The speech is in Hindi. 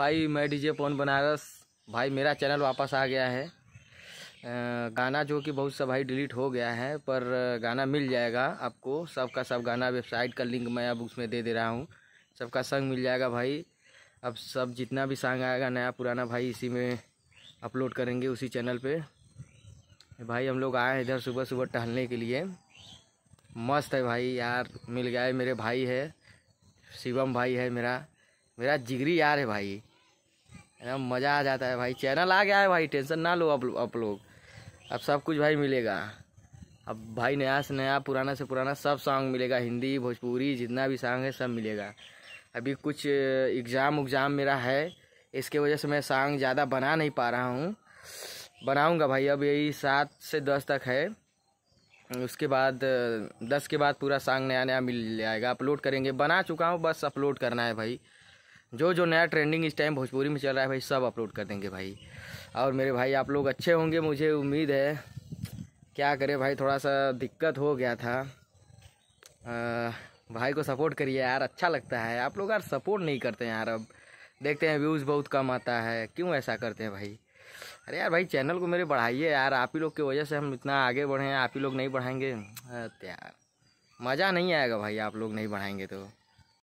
भाई मैं डीजे पोन बनारस भाई मेरा चैनल वापस आ गया है गाना जो कि बहुत सा भाई डिलीट हो गया है पर गाना मिल जाएगा आपको सबका सब गाना वेबसाइट का लिंक मैं अब उसमें दे दे रहा हूँ सबका संग मिल जाएगा भाई अब सब जितना भी सांग आएगा नया पुराना भाई इसी में अपलोड करेंगे उसी चैनल पे भाई हम लोग आए हैं इधर सुबह सुबह टहलने के लिए मस्त है भाई यार मिल गया है मेरे भाई है शिवम भाई है मेरा मेरा जिगरी यार है भाई एकदम मज़ा आ जाता है भाई चैनल आ गया है भाई टेंशन ना लो आप आप लोग अब सब कुछ भाई मिलेगा अब भाई नया से नया पुराना से पुराना सब सॉन्ग मिलेगा हिंदी भोजपुरी जितना भी सॉन्ग है सब मिलेगा अभी कुछ एग्ज़ाम उग्ज़ाम मेरा है इसके वजह से मैं सॉन्ग ज़्यादा बना नहीं पा रहा हूँ बनाऊँगा भाई अब यही सात से दस तक है उसके बाद दस के बाद पूरा सॉन्ग नया नया मिल जाएगा अपलोड करेंगे बना चुका हूँ बस अपलोड करना है भाई जो जो नया ट्रेंडिंग इस टाइम भोजपुरी में चल रहा है भाई सब अपलोड कर देंगे भाई और मेरे भाई आप लोग अच्छे होंगे मुझे उम्मीद है क्या करें भाई थोड़ा सा दिक्कत हो गया था आ, भाई को सपोर्ट करिए यार अच्छा लगता है आप लोग यार सपोर्ट नहीं करते यार अब देखते हैं व्यूज़ बहुत कम आता है क्यों ऐसा करते हैं भाई अरे यार भाई चैनल को मेरे बढ़ाइए यार आप ही लोग की वजह से हम इतना आगे बढ़े हैं आप ही लोग नहीं बढ़ाएंगे तो यार मज़ा नहीं आएगा भाई आप लोग नहीं बढ़ाएंगे तो